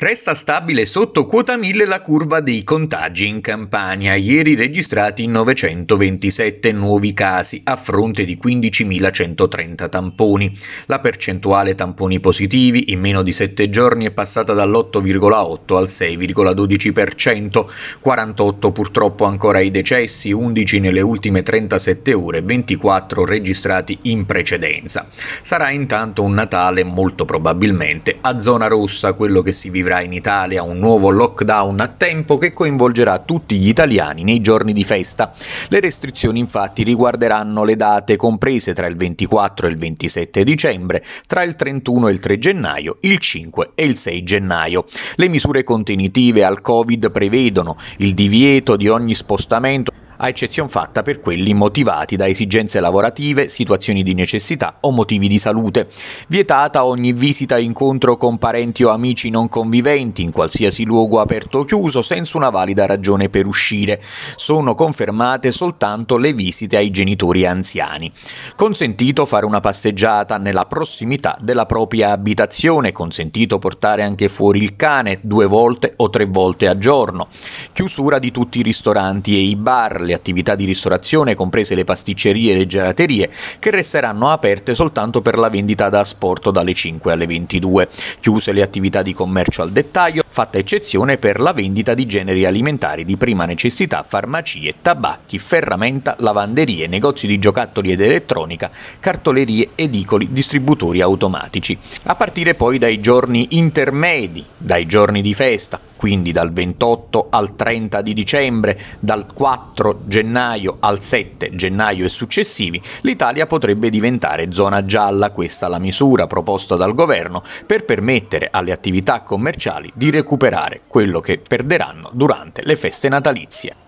Resta stabile sotto quota 1000 la curva dei contagi in Campania, ieri registrati 927 nuovi casi a fronte di 15.130 tamponi. La percentuale tamponi positivi in meno di 7 giorni è passata dall'8,8 al 6,12%, 48 purtroppo ancora i decessi, 11 nelle ultime 37 ore, 24 registrati in precedenza. Sarà intanto un Natale molto probabilmente a zona rossa quello che si vive vivrà in Italia un nuovo lockdown a tempo che coinvolgerà tutti gli italiani nei giorni di festa. Le restrizioni infatti riguarderanno le date comprese tra il 24 e il 27 dicembre, tra il 31 e il 3 gennaio, il 5 e il 6 gennaio. Le misure contenitive al Covid prevedono il divieto di ogni spostamento a eccezione fatta per quelli motivati da esigenze lavorative, situazioni di necessità o motivi di salute. Vietata ogni visita e incontro con parenti o amici non conviventi in qualsiasi luogo aperto o chiuso senza una valida ragione per uscire. Sono confermate soltanto le visite ai genitori anziani. Consentito fare una passeggiata nella prossimità della propria abitazione, consentito portare anche fuori il cane due volte o tre volte a giorno. Chiusura di tutti i ristoranti e i bar, le attività di ristorazione, comprese le pasticcerie e le gelaterie, che resteranno aperte soltanto per la vendita da asporto dalle 5 alle 22. Chiuse le attività di commercio al dettaglio, fatta eccezione per la vendita di generi alimentari di prima necessità, farmacie, tabacchi, ferramenta, lavanderie, negozi di giocattoli ed elettronica, cartolerie, edicoli, distributori automatici. A partire poi dai giorni intermedi, dai giorni di festa, quindi dal 28 al 30 di dicembre, dal 4 gennaio al 7 gennaio e successivi, l'Italia potrebbe diventare zona gialla, questa la misura proposta dal governo per permettere alle attività commerciali di recuperare quello che perderanno durante le feste natalizie.